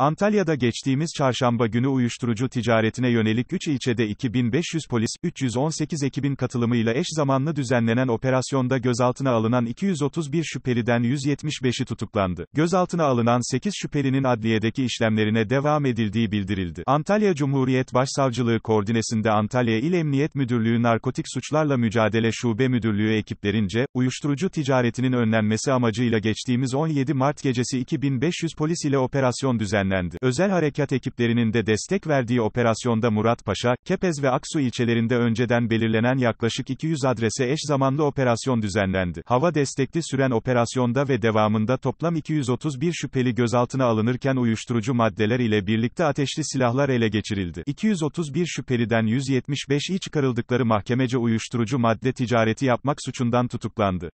Antalya'da geçtiğimiz çarşamba günü uyuşturucu ticaretine yönelik 3 ilçede 2500 polis, 318 ekibin katılımıyla eş zamanlı düzenlenen operasyonda gözaltına alınan 231 şüpheliden 175'i tutuklandı. Gözaltına alınan 8 şüphelinin adliyedeki işlemlerine devam edildiği bildirildi. Antalya Cumhuriyet Başsavcılığı koordinesinde Antalya İl Emniyet Müdürlüğü Narkotik Suçlarla Mücadele Şube Müdürlüğü ekiplerince, uyuşturucu ticaretinin önlenmesi amacıyla geçtiğimiz 17 Mart gecesi 2500 polis ile operasyon düzenlendi düzenlendi. Özel harekat ekiplerinin de destek verdiği operasyonda Murat Paşa, Kepez ve Aksu ilçelerinde önceden belirlenen yaklaşık 200 adrese eş zamanlı operasyon düzenlendi. Hava destekli süren operasyonda ve devamında toplam 231 şüpheli gözaltına alınırken uyuşturucu maddeler ile birlikte ateşli silahlar ele geçirildi. 231 şüpheliden 175'i çıkarıldıkları mahkemece uyuşturucu madde ticareti yapmak suçundan tutuklandı.